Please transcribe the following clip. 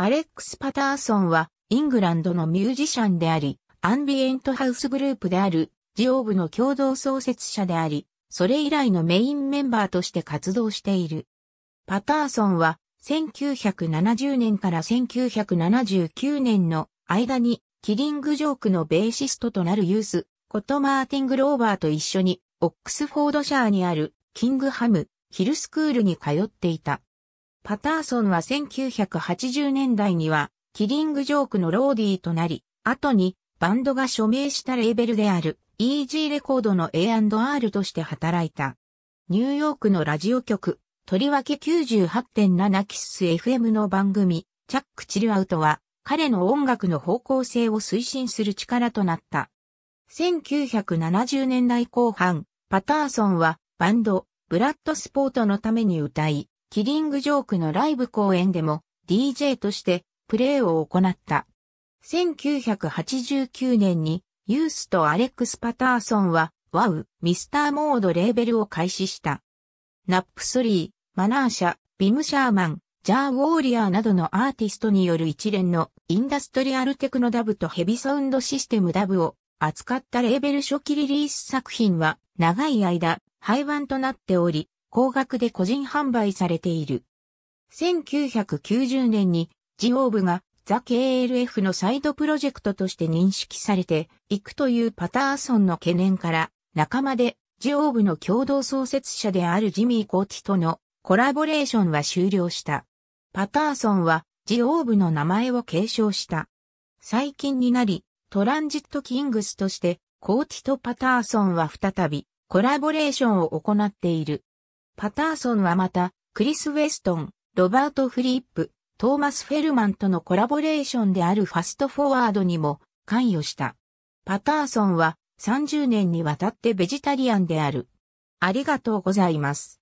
アレックス・パターソンは、イングランドのミュージシャンであり、アンビエントハウスグループである、ジオーブの共同創設者であり、それ以来のメインメンバーとして活動している。パターソンは、1970年から1979年の間に、キリングジョークのベーシストとなるユース、コト・マーティン・グローバーと一緒に、オックスフォードシャーにある、キングハム、ヒルスクールに通っていた。パターソンは1980年代には、キリングジョークのローディーとなり、後にバンドが署名したレーベルである EG レコードの A&R として働いた。ニューヨークのラジオ局、とりわけ9 8 7キッス f m の番組、チャック・チルアウトは、彼の音楽の方向性を推進する力となった。1970年代後半、パターソンはバンド、ブラッド・スポートのために歌い、キリングジョークのライブ公演でも DJ としてプレーを行った。1989年にユースとアレックス・パターソンはワウ、ミスターモードレーベルを開始した。ナップソリー、マナーシャ、ビム・シャーマン、ジャー・ウォーリアーなどのアーティストによる一連のインダストリアルテクノダブとヘビサウンドシステムダブを扱ったレーベル初期リリース作品は長い間廃盤となっており、高額で個人販売されている。1990年にジオーブがザ・ KLF のサイドプロジェクトとして認識されていくというパターソンの懸念から仲間でジオーブの共同創設者であるジミー・コーティとのコラボレーションは終了した。パターソンはジオーブの名前を継承した。最近になり、トランジットキングスとして、コーティとパターソンは再びコラボレーションを行っている。パターソンはまた、クリス・ウェストン、ロバート・フリップ、トーマス・フェルマンとのコラボレーションであるファストフォワードにも関与した。パターソンは30年にわたってベジタリアンである。ありがとうございます。